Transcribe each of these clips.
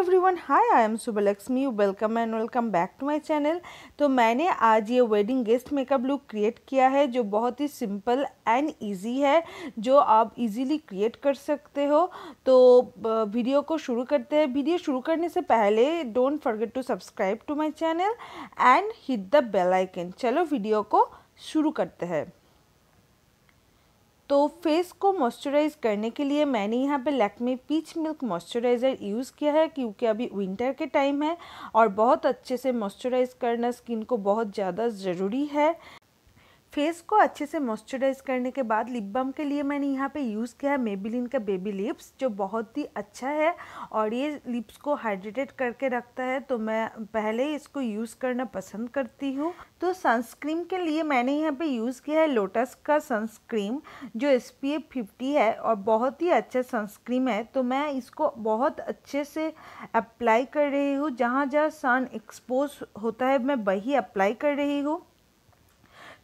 everyone hi I am Subha Lakshmi welcome and welcome back to my channel तो मैंने आज ये wedding guest makeup look create किया है जो बहुत ही सिंपल एंड इजी है जो आप इजीली क्रिएट कर सकते हो तो वीडियो को शुरू करते हैं वीडियो शुरू करने से पहले don't forget to subscribe to my channel and hit the bell icon चलो वीडियो को शुरू करते हैं तो फेस को मॉइस्चराइज करने के लिए मैंने यहाँ पे Lakme peach milk moisturiser use किया है क्योंकि अभी विंटर के टाइम है और बहुत अच्छे से मॉइस्चराइज करना स्किन को बहुत ज़्यादा ज़रूरी है फेस को अच्छे से मॉइस्चराइज करने के बाद लिप बम के लिए मैंने यहाँ पे यूज़ किया है मेबिलिन का बेबी लिप्स जो बहुत ही अच्छा है और ये लिप्स को हाइड्रेटेड करके रखता है तो मैं पहले ही इसको यूज़ करना पसंद करती हूँ तो सनस्क्रीम के लिए मैंने यहाँ पे यूज़ किया है लोटस का सनस्क्रीम जो एस पी एफ फिफ्टी है और बहुत ही अच्छा सनस्क्रीम है तो मैं इसको बहुत अच्छे से अप्लाई कर रही हूँ जहाँ जहाँ सन एक्सपोज होता है मैं वही अप्लाई कर रही हूँ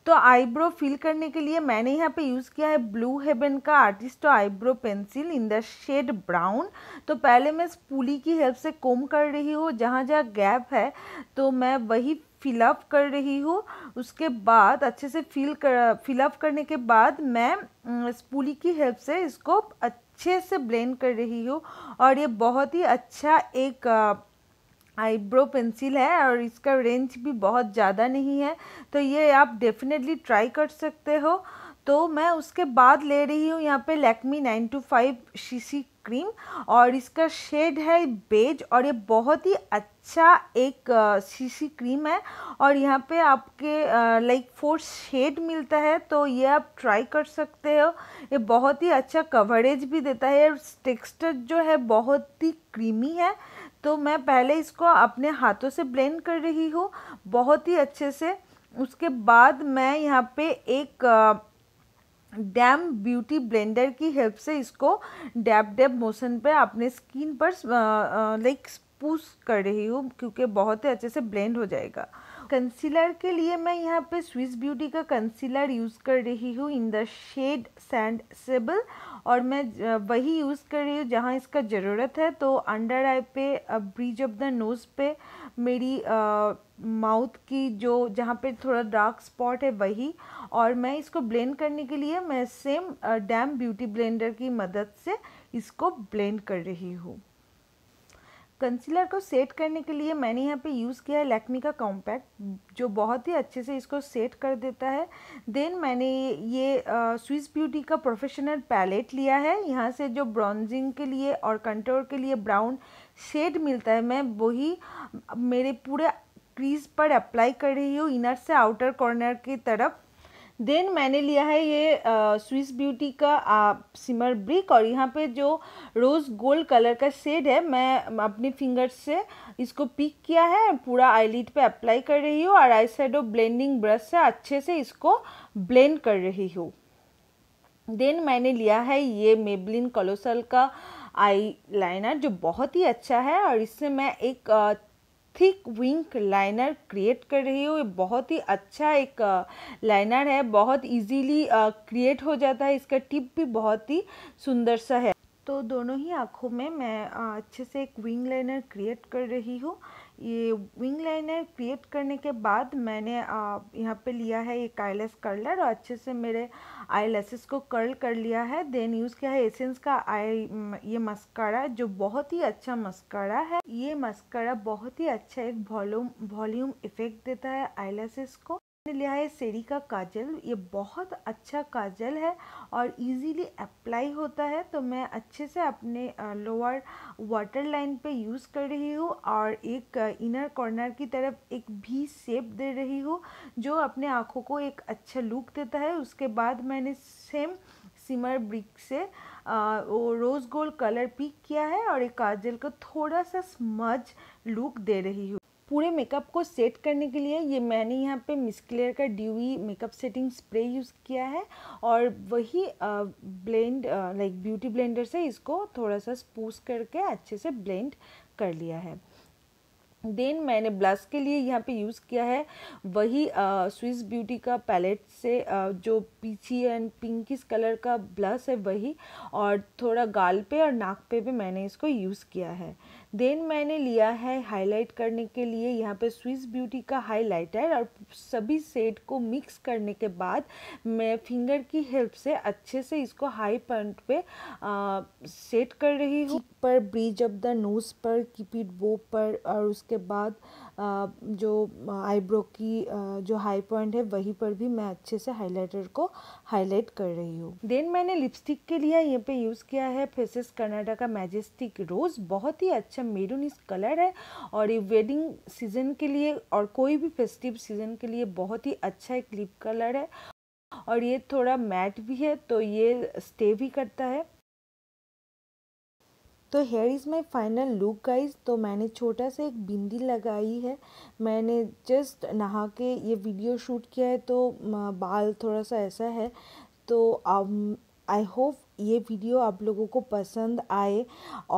तो आईब्रो फिल करने के लिए मैंने यहाँ पे यूज़ किया है ब्लू हेवन का आर्टिस्ट तो eyebrow pencil in the shade brown तो पहले मैं स्पूली की हेल्प से कोम कर रही हूँ जहाँ जहाँ गैप है तो मैं वही फिलअप कर रही हूँ उसके बाद अच्छे से फिल कर फिलअप करने के बाद मैं स्पूली की हेल्प से इसको अच्छे से ब्लेंड कर रही हूँ और ये बहुत ही अच्छा एक आईब्रो पेंसिल है और इसका रेंज भी बहुत ज़्यादा नहीं है तो ये आप डेफिनेटली ट्राई कर सकते हो तो मैं उसके बाद ले रही हूँ यहाँ पे Lakme nine to five CC cream और इसका शेड है बेज और ये बहुत ही अच्छा एक शीशी क्रीम है और यहाँ पे आपके लाइक फोर शेड मिलता है तो ये आप ट्राई कर सकते हो ये बहुत ही अच्छा कवरेज भी देता है टेक्स्टर जो है बहुत ही क्रीमी है तो मैं पहले इसको अपने हाथों से ब्लेंड कर रही हूँ बहुत ही अच्छे से उसके बाद मैं यहाँ पे एक डैम ब्यूटी ब्लेंडर की हेल्प से इसको डैप डैप मोशन पे अपने स्किन पर लाइक स्पूस कर रही हूँ क्योंकि बहुत ही अच्छे से ब्लेंड हो जाएगा कंसीलर के लिए मैं यहाँ पे स्विस ब्यूटी का कंसीलर यूज़ कर रही हूँ in the shade sand sable और मैं वही यूज़ कर रही हूँ जहाँ इसका ज़रूरत है तो अंडर आई पे ब्रिज ऑफ द नोज़ पे मेरी माउथ की जो जहाँ पे थोड़ा डार्क स्पॉट है वही और मैं इसको ब्लेंड करने के लिए मैं सेम डैम ब्यूटी ब्लेंडर की मदद से इसको ब्लेंड कर रही हूँ कंसीलर को सेट करने के लिए मैंने यहाँ पे यूज़ किया है लैक्मी का कॉम्पैक्ट जो बहुत ही अच्छे से इसको सेट कर देता है देन मैंने ये स्विस ब्यूटी का प्रोफेशनल पैलेट लिया है यहाँ से जो ब्रॉन्जिंग के लिए और कंट्रोल के लिए ब्राउन शेड मिलता है मैं वही मेरे पूरे क्रीज पर अप्लाई कर रही हूँ इनर से आउटर कॉर्नर की तरफ देन मैंने लिया है ये स्विस ब्यूटी का आ, सिमर ब्रिक और यहाँ पे जो रोज़ गोल्ड कलर का शेड है मैं अपने फिंगर्स से इसको पिक किया है पूरा आईलिड पे अप्लाई कर रही हूँ और आई ब्लेंडिंग ब्रश से अच्छे से इसको ब्लेंड कर रही हूँ देन मैंने लिया है ये मेबलिन कलोसल का आई लाइनर जो बहुत ही अच्छा है और इससे मैं एक थिक विंक लाइनर क्रिएट कर रही हूँ ये बहुत ही अच्छा एक लाइनर है बहुत इजीली क्रिएट हो जाता है इसका टिप भी बहुत ही सुंदर सा है तो दोनों ही आँखों में मैं अच्छे से एक विंग लाइनर क्रिएट कर रही हूँ ये विंग लाइनर क्रिएट करने के बाद मैंने यहाँ पे लिया है एक आई लेस कर्लर और अच्छे से मेरे आई लेसेस को कर्ल कर लिया है देन यूज़ किया है एसेंस का आई ये मस्कारा जो बहुत ही अच्छा मस्कारा है ये मस्कारा बहुत ही अच्छा एक वॉल्यूम वॉल्यूम इफेक्ट देता है आई लेसेस को मैंने लिया है सेरी का काजल ये बहुत अच्छा काजल है और इजीली अप्लाई होता है तो मैं अच्छे से अपने लोअर वाटर लाइन पे यूज़ कर रही हूँ और एक इनर कॉर्नर की तरफ एक भी शेप दे रही हूँ जो अपने आँखों को एक अच्छा लुक देता है उसके बाद मैंने सेम सिमर ब्रिक से आ, वो रोज़ गोल्ड कलर पिक किया है और एक काजल को थोड़ा सा स्मज लुक दे रही हूँ पूरे मेकअप को सेट करने के लिए ये मैंने यहाँ पे मिस क्लियर का dewy makeup setting spray use किया है और वही ब्लेंड लाइक ब्यूटी ब्लेंडर से इसको थोड़ा सा स्पूस करके अच्छे से ब्लेंड कर लिया है देन मैंने ब्लश के लिए यहाँ पे यूज़ किया है वही स्विस ब्यूटी का पैलेट से आ, जो पीछी एंड पिंकिस कलर का ब्लश है वही और थोड़ा गाल पे और नाक पे भी मैंने इसको यूज़ किया है देन मैंने लिया है हाईलाइट करने के लिए यहाँ पे स्विस ब्यूटी का हाईलाइटर और सभी सेट को मिक्स करने के बाद मैं फिंगर की हेल्प से अच्छे से इसको हाई पॉइंट पे आ, सेट कर रही हूँ पर ब्रिज ऑफ द नोज़ पर कीपिड बो पर और उसके बाद जो आईब्रो की जो हाई पॉइंट है वहीं पर भी मैं अच्छे से हाइलाइटर को हाईलाइट कर रही हूँ देन मैंने लिपस्टिक के लिए यहाँ पे यूज़ किया है फेसेस कर्नाटा का मैजेस्टिक रोज़ बहुत ही अच्छा मेरून कलर है और ये वेडिंग सीजन के लिए और कोई भी फेस्टिव सीजन के लिए बहुत ही अच्छा एक लिप कलर है और ये थोड़ा मैट भी है तो ये स्टे भी करता है तो here is my final look guys तो मैंने छोटा सा एक बिंदी लगाई है मैंने जस्ट नहा के ये वीडियो शूट किया है तो बाल थोड़ा सा ऐसा है तो आई um, होप ये वीडियो आप लोगों को पसंद आए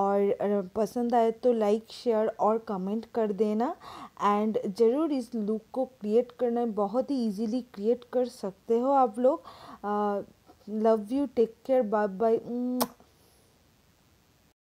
और पसंद आए तो लाइक शेयर और कमेंट कर देना एंड ज़रूर इस लुक को क्रिएट करना बहुत ही इजीली क्रिएट कर सकते हो आप लोग love you take care bye bye